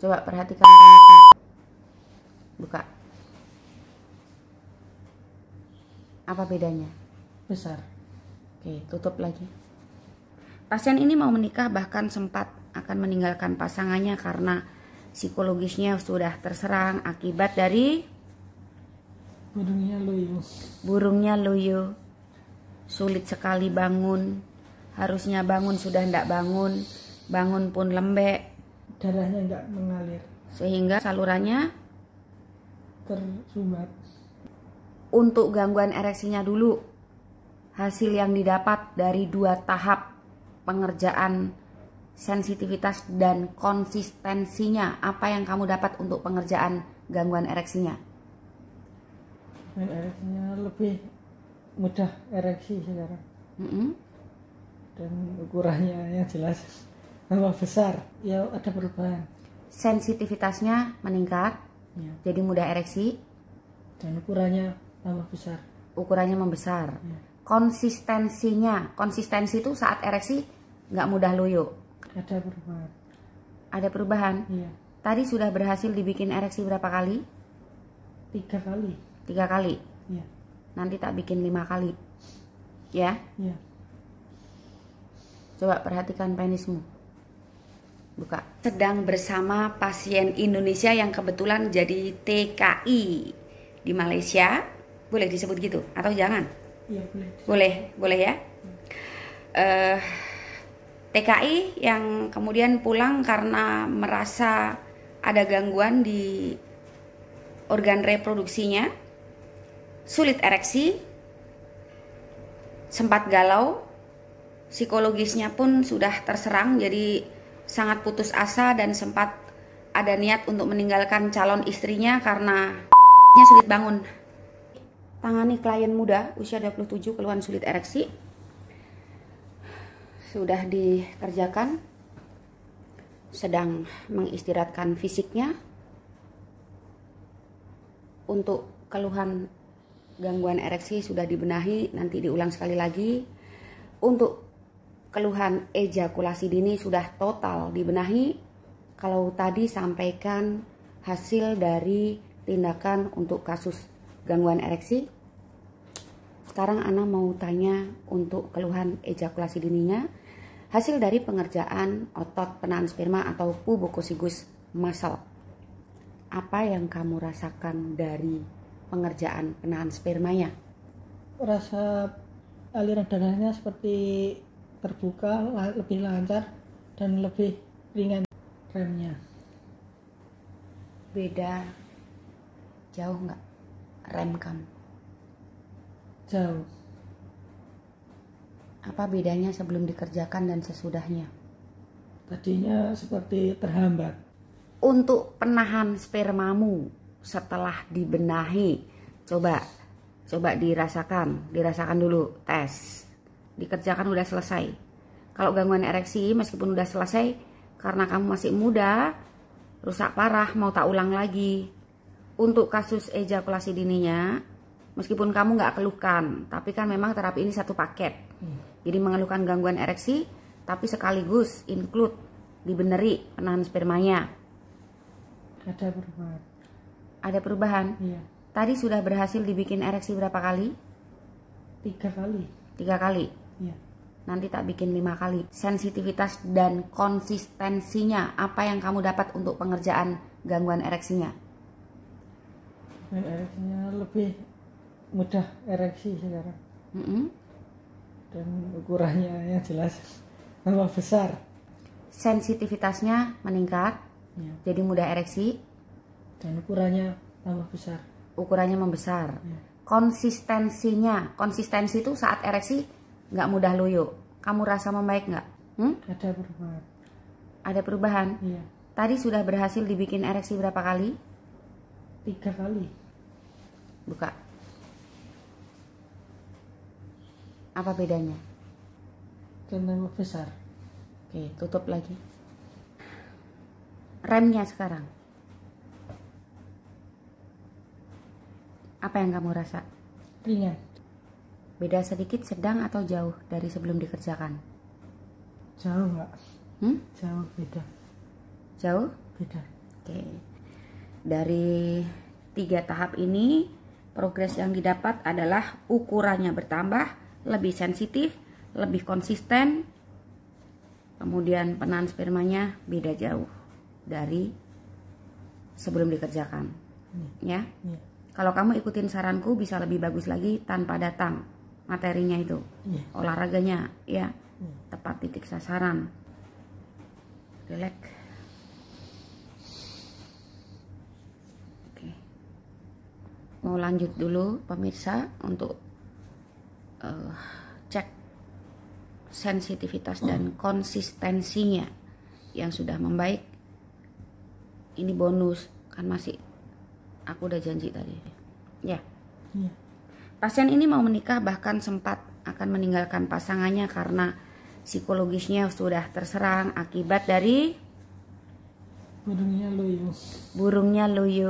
Coba perhatikan tekniknya. Buka. Apa bedanya? Besar. Oke, tutup lagi. Pasien ini mau menikah bahkan sempat akan meninggalkan pasangannya karena psikologisnya sudah terserang akibat dari burungnya loyo. Burungnya loyo. Sulit sekali bangun. Harusnya bangun sudah tidak bangun. Bangun pun lembek darahnya nggak mengalir sehingga salurannya tersumbat untuk gangguan ereksinya dulu hasil yang didapat dari dua tahap pengerjaan sensitivitas dan konsistensinya apa yang kamu dapat untuk pengerjaan gangguan ereksinya ereksinya lebih mudah ereksi sekarang mm -hmm. dan ukurannya yang jelas bahwa besar ya ada perubahan sensitivitasnya meningkat ya. jadi mudah ereksi dan ukurannya tambah besar ukurannya membesar ya. konsistensinya konsistensi itu saat ereksi nggak mudah loyo ada perubahan ada perubahan ya. tadi sudah berhasil dibikin ereksi berapa kali tiga kali tiga kali ya. nanti tak bikin lima kali ya, ya. coba perhatikan penismu buka sedang bersama pasien Indonesia yang kebetulan jadi TKI di Malaysia boleh disebut gitu atau jangan ya, boleh boleh boleh ya uh, eh, TKI yang kemudian pulang karena merasa ada gangguan di organ reproduksinya sulit ereksi sempat galau psikologisnya pun sudah terserang jadi sangat putus asa dan sempat ada niat untuk meninggalkan calon istrinya karena nya sulit bangun. Tangani klien muda usia 27 keluhan sulit ereksi. Sudah dikerjakan. Sedang mengistirahatkan fisiknya untuk keluhan gangguan ereksi sudah dibenahi nanti diulang sekali lagi untuk keluhan ejakulasi dini sudah total dibenahi kalau tadi sampaikan hasil dari tindakan untuk kasus gangguan ereksi sekarang Ana mau tanya untuk keluhan ejakulasi dininya hasil dari pengerjaan otot penahan sperma atau pubokosigus muscle apa yang kamu rasakan dari pengerjaan penahan spermanya rasa aliran darahnya seperti terbuka lebih lancar dan lebih ringan remnya beda jauh nggak rem kamu jauh apa bedanya sebelum dikerjakan dan sesudahnya tadinya seperti terhambat untuk penahan spermamu setelah dibenahi coba coba dirasakan dirasakan dulu tes dikerjakan udah selesai. Kalau gangguan ereksi meskipun udah selesai karena kamu masih muda, rusak parah mau tak ulang lagi. Untuk kasus ejakulasi dininya, meskipun kamu nggak keluhkan, tapi kan memang terapi ini satu paket. Hmm. Jadi mengeluhkan gangguan ereksi, tapi sekaligus include dibeneri penahan spermanya. Ada perubahan. Ada perubahan. Iya. Tadi sudah berhasil dibikin ereksi berapa kali? Tiga kali. Tiga kali. Iya. nanti tak bikin lima kali sensitivitas dan konsistensinya apa yang kamu dapat untuk pengerjaan gangguan ereksinya eh, ereksinya lebih mudah ereksi sekarang mm -hmm. dan ukurannya yang jelas tambah besar sensitivitasnya meningkat ya. jadi mudah ereksi dan ukurannya tambah besar ukurannya membesar ya. konsistensinya konsistensi itu saat ereksi nggak mudah loyo. Kamu rasa membaik nggak? Hmm? Ada perubahan. Ada perubahan. Iya. Tadi sudah berhasil dibikin ereksi berapa kali? Tiga kali. Buka. Apa bedanya? Karena besar. Oke, tutup lagi. Remnya sekarang. Apa yang kamu rasa? Ringan. Beda sedikit sedang atau jauh dari sebelum dikerjakan? Jauh, Mbak. Hmm? Jauh beda. Jauh? Beda. Oke. Dari tiga tahap ini, progres yang didapat adalah ukurannya bertambah, lebih sensitif, lebih konsisten, kemudian penahan spermanya beda jauh dari sebelum dikerjakan. Iya. Ya. ya. Kalau kamu ikutin saranku bisa lebih bagus lagi tanpa datang materinya itu yeah. olahraganya ya yeah. tepat titik sasaran relax oke mau lanjut dulu pemirsa untuk uh, cek sensitivitas dan konsistensinya yang sudah membaik ini bonus kan masih aku udah janji tadi ya yeah. yeah. Pasien ini mau menikah bahkan sempat akan meninggalkan pasangannya karena psikologisnya sudah terserang akibat dari burungnya loyo. Burungnya loyo.